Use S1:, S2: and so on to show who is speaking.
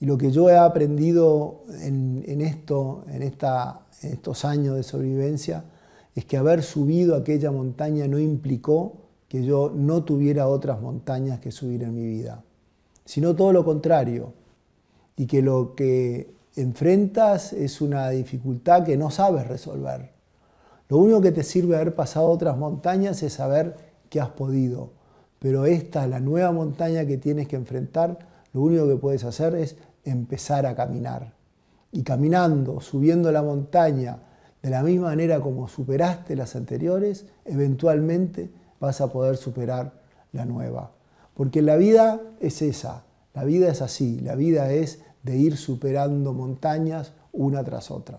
S1: Y lo que yo he aprendido en, esto, en, esta, estos años de sobrevivencia es que haber subido aquella montaña no implicó que yo no tuviera otras montañas que subir en mi vida, sino todo lo contrario. Y que lo que enfrentas es una dificultad que no sabes resolver. Lo único que te sirve haber pasado otras montañas es saber que has podido. Pero esta, la nueva montaña que tienes que enfrentar, lo único que puedes hacer es empezar a caminar. Y caminando, subiendo la montaña, de la misma manera como superaste las anteriores, eventualmente vas a poder superar la nueva. Porque la vida es esa, la vida es así, la vida es de ir superando montañas una tras otra.